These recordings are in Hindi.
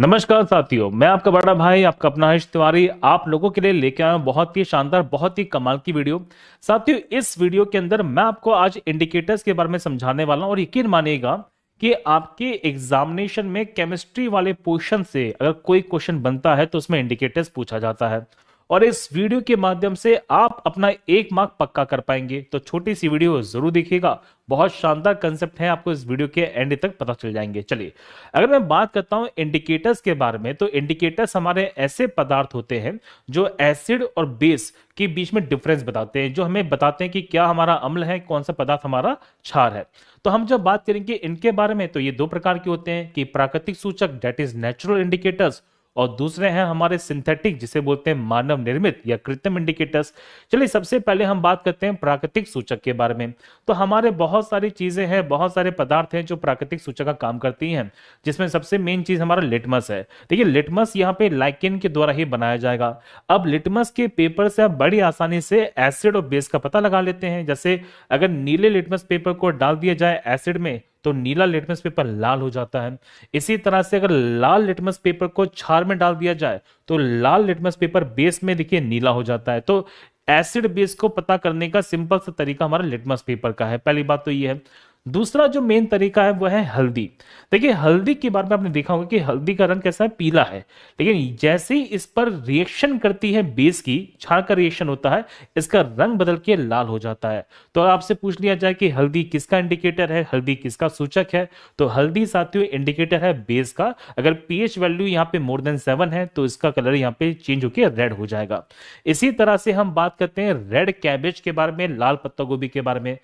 नमस्कार साथियों मैं आपका बड़ा भाई आपका अपना हर्ष तिवारी आप लोगों के लिए लेके आया हूं बहुत ही शानदार बहुत ही कमाल की वीडियो साथियों इस वीडियो के अंदर मैं आपको आज इंडिकेटर्स के बारे में समझाने वाला हूं और यकीन मानिएगा कि आपके एग्जामिनेशन में केमिस्ट्री वाले पोर्शन से अगर कोई क्वेश्चन बनता है तो उसमें इंडिकेटर्स पूछा जाता है और इस वीडियो के माध्यम से आप अपना एक मार्क पक्का कर पाएंगे तो छोटी सी वीडियो जरूर देखिएगा बहुत शानदार कंसेप्ट है आपको इस वीडियो के एंड तक पता चल जाएंगे चलिए अगर मैं बात करता हूं इंडिकेटर्स के बारे में तो इंडिकेटर्स हमारे ऐसे पदार्थ होते हैं जो एसिड और बेस के बीच में डिफरेंस बताते हैं जो हमें बताते हैं कि क्या हमारा अम्ल है कौन सा पदार्थ हमारा क्षार है तो हम जब बात करेंगे इनके बारे में तो ये दो प्रकार के होते हैं कि प्राकृतिक सूचक डेट इज नेचुरल इंडिकेटर्स और दूसरे हैं हमारे सिंथेटिक जिसे बोलते हैं मानव निर्मित या कृत्रिम इंडिकेटर्स चलिए सबसे पहले हम बात करते हैं प्राकृतिक सूचक के बारे में तो हमारे बहुत सारी चीजें हैं बहुत सारे पदार्थ हैं जो प्राकृतिक सूचक का काम करती हैं जिसमें सबसे मेन चीज हमारा लिटमस है देखिए लिटमस यहाँ पे लाइकिन के द्वारा ही बनाया जाएगा अब लिटमस के पेपर से आप बड़ी आसानी से एसिड और बेस का पता लगा लेते हैं जैसे अगर नीले लिटमस पेपर को डाल दिया जाए एसिड में तो नीला लिटमस पेपर लाल हो जाता है इसी तरह से अगर लाल लिटमस पेपर को छार में डाल दिया जाए तो लाल लिटमस पेपर बेस में देखिए नीला हो जाता है तो एसिड बेस को पता करने का सिंपल सा तरीका हमारा लिटमस पेपर का है पहली बात तो ये है दूसरा जो मेन तरीका है वो है हल्दी देखिए हल्दी के बारे में आपने देखा होगा कि हल्दी का रंग कैसा है पीला है लेकिन जैसे ही इस पर रिएक्शन करती है बेस की छाड़ का रिएक्शन होता है इसका रंग बदल के लाल हो जाता है तो आपसे पूछ लिया जाए कि हल्दी किसका इंडिकेटर है हल्दी किसका सूचक है तो हल्दी साथियों इंडिकेटर है बेस का अगर पी वैल्यू यहाँ पे मोर देन सेवन है तो इसका कलर यहाँ पे चेंज होकर रेड हो जाएगा इसी तरह से हम बात करते हैं रेड कैबेज के बारे में लाल पत्ता गोभी के बारे में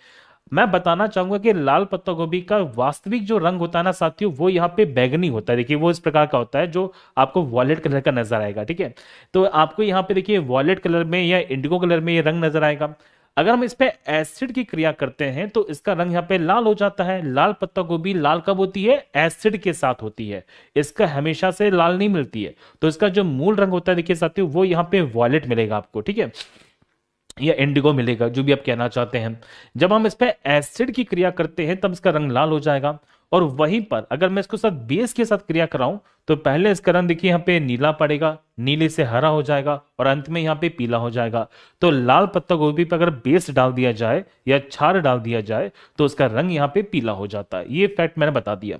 मैं बताना चाहूंगा कि लाल पत्ता गोभी का वास्तविक जो रंग होता है ना साथियों वो यहाँ पे बैगनी होता है देखिए वो इस प्रकार का होता है जो आपको वॉलेट कलर का नजर आएगा ठीक है तो आपको यहाँ पे देखिए वॉलेट कलर में या इंडिगो कलर में ये रंग नजर आएगा अगर हम इस पे एसिड की क्रिया करते हैं तो इसका रंग यहाँ पे लाल हो जाता है लाल पत्ता गोभी लाल कब होती है एसिड के साथ होती है इसका हमेशा से लाल नहीं मिलती है तो इसका जो मूल रंग होता है देखिए साथियों वो यहाँ पे वॉलेट मिलेगा आपको ठीक है या इंडिगो मिलेगा जो भी आप कहना चाहते हैं जब हम इस पर एसिड की क्रिया करते हैं तब इसका रंग लाल हो जाएगा और वहीं पर अगर मैं इसको साथ बेस के साथ क्रिया कराऊं तो पहले इसका रंग देखिए यहाँ पे नीला पड़ेगा नीले से हरा हो जाएगा और अंत में यहाँ पे पीला हो जाएगा तो लाल पत्ता गोभी पर अगर बेस डाल दिया जाए या छार डाल दिया जाए तो उसका रंग यहाँ पे पीला हो जाता है ये फैक्ट मैंने बता दिया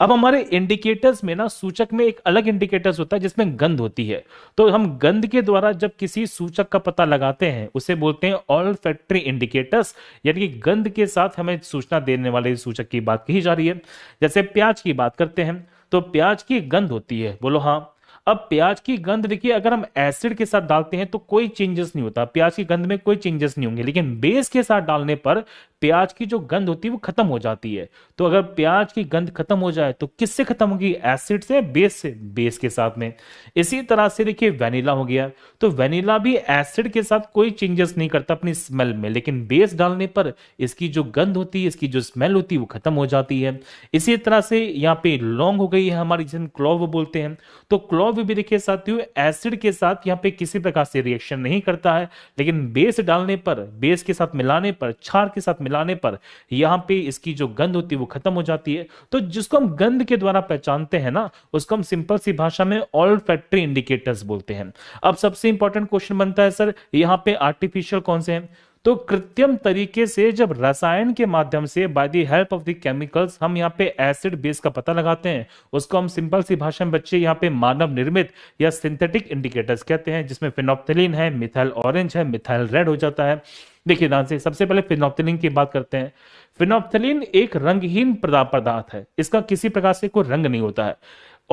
अब हमारे इंडिकेटर्स में ना सूचक में एक अलग इंडिकेटर्स होता है जिसमें गंध होती है तो हम गंध के द्वारा जब किसी सूचक का पता लगाते हैं उसे बोलते हैं ऑल फैक्ट्री इंडिकेटर्स यानी कि गंध के साथ हमें सूचना देने वाले सूचक की बात कही जा रही है जैसे प्याज की बात करते हैं तो प्याज की गंध होती है बोलो हाँ अब प्याज की गंध देखिए अगर हम एसिड के साथ डालते हैं तो कोई चेंजेस नहीं होता प्याज की गंध में कोई चेंजेस नहीं होंगे लेकिन बेस के साथ डालने पर प्याज की जो गंध होती है वो खत्म हो जाती है तो अगर प्याज की गंध खत्म हो जाए तो किससे खत्म होगी एसिड से बेस से बेस के साथ में इसी तरह से देखिए वेनिला हो गया तो वेनिला भी एसिड के साथ कोई चेंजेस नहीं करता अपनी स्मेल में लेकिन बेस डालने पर इसकी जो गंध होती है इसकी जो स्मेल होती है वो खत्म हो जाती है इसी तरह से यहाँ पे लौंग हो गई है हमारी जिन क्लोव बोलते हैं तो क्लोव भी देखिए साथियों एसिड के साथ यहाँ पे किसी प्रकार से रिएक्शन नहीं करता है लेकिन बेस डालने पर बेस के साथ मिलाने पर छार के साथ मिलाने पर यहाँ पे इसकी जो गंध होती है वो खत्म हो जाती है तो जिसको हम गंध के द्वारा पहचानते हैं ना उसको हम सिंपल सी भाषा में ऑल फैक्ट्री इंडिकेटर्स बोलते हैं अब सबसे इंपॉर्टेंट क्वेश्चन बनता है सर यहाँ पे आर्टिफिशियल कौन से हैं तो कृत्रिम तरीके से जब रसायन के माध्यम से by the help of the chemicals हम यहाँ पे एसिड बेस का पता लगाते हैं उसको हम सिंपल सी भाषा में बच्चे यहाँ पे मानव निर्मित या सिंथेटिक इंडिकेटर्स कहते हैं जिसमें फिनोप्थिलीन है मिथाइल ऑरेंज है मिथाइल रेड हो जाता है देखिए ध्यान से सबसे पहले फिनोप्थिलिन की बात करते हैं फिनोप्थिलिन एक रंगहीन पदार्थ है इसका किसी प्रकार से कोई रंग नहीं होता है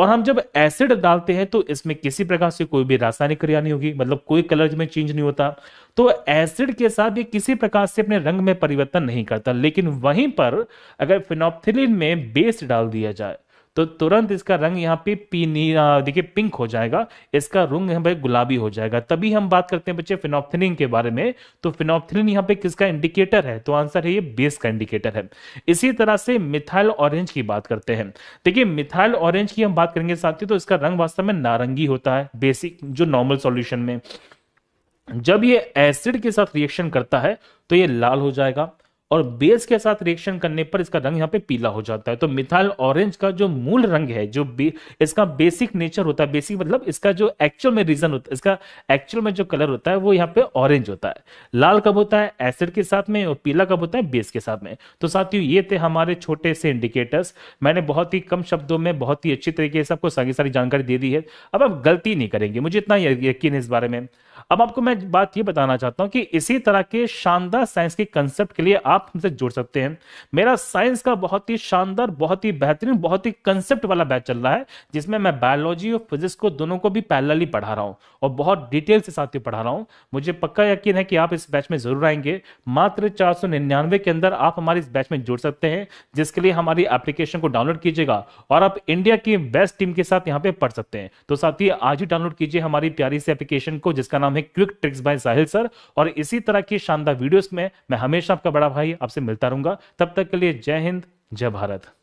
और हम जब एसिड डालते हैं तो इसमें किसी प्रकार से कोई भी रासायनिक क्रिया नहीं होगी मतलब कोई कलर में चेंज नहीं होता तो एसिड के साथ ये किसी प्रकार से अपने रंग में परिवर्तन नहीं करता लेकिन वहीं पर अगर फिनोप्थिलिन में बेस डाल दिया जाए तो तुरंत इसका रंग यहाँ पे पीनी देखिए पिंक हो जाएगा इसका रंग यहाँ पे गुलाबी हो जाएगा तभी हम बात करते हैं बच्चे फिनोप्थिनिन के बारे में तो फिनोप्थिनिन यहाँ पे किसका इंडिकेटर है तो आंसर है ये बेस का इंडिकेटर है इसी तरह से मिथाइल ऑरेंज की बात करते हैं देखिए मिथाइल ऑरेंज की हम बात करेंगे साथियों तो इसका रंग वास्तव में नारंगी होता है बेसिक जो नॉर्मल सोल्यूशन में जब ये एसिड के साथ रिएक्शन करता है तो ये लाल हो जाएगा और बेस के साथ रिएक्शन करने पर इसका रंग यहाँ पे पीला हो जाता है तो मिथाइल ऑरेंज का जो मूल रंग है जो बे, इसका बेसिक नेचर होता है बेसिक मतलब इसका जो एक्चुअल में रीजन होता है इसका एक्चुअल में जो कलर होता है वो यहाँ पे ऑरेंज होता है लाल कब होता है एसिड के साथ में और पीला कब होता है बेस के साथ में तो साथियों ये थे हमारे छोटे से इंडिकेटर्स मैंने बहुत ही कम शब्दों में बहुत ही अच्छी तरीके से आपको सारी सारी जानकारी दे दी है अब आप गलती नहीं करेंगे मुझे इतना यकीन है इस बारे में अब आपको मैं बात ये बताना चाहता हूँ कि इसी तरह के शानदार साइंस के कंसेप्ट के लिए आप हमसे जुड़ सकते हैं मेरा साइंस का बहुत ही शानदार बहुत ही बेहतरीन बहुत ही कंसेप्ट वाला बैच चल रहा है जिसमें मैं बायोलॉजी और फिजिक्स को दोनों को भी पैरेलली पढ़ा रहा हूँ और बहुत डिटेल से साथ ही पढ़ा रहा हूँ मुझे पक्का यकीन है कि आप इस बैच में जरूर आएंगे मात्र चार के अंदर आप हमारे इस बैच में जुड़ सकते हैं जिसके लिए हमारी एप्लीकेशन को डाउनलोड कीजिएगा और आप इंडिया की बेस्ट टीम के साथ यहाँ पे पढ़ सकते हैं तो साथ ही आज ही डाउनलोड कीजिए हमारी प्यारी से एप्लीकेशन को जिसका नाम नाम है quick tricks by Sahil sir और इसी तरह की शानदार वीडियोस में मैं हमेशा आपका बड़ा भाई आपसे मिलता रहूंगा तब तक के लिए जय हिंद जय भारत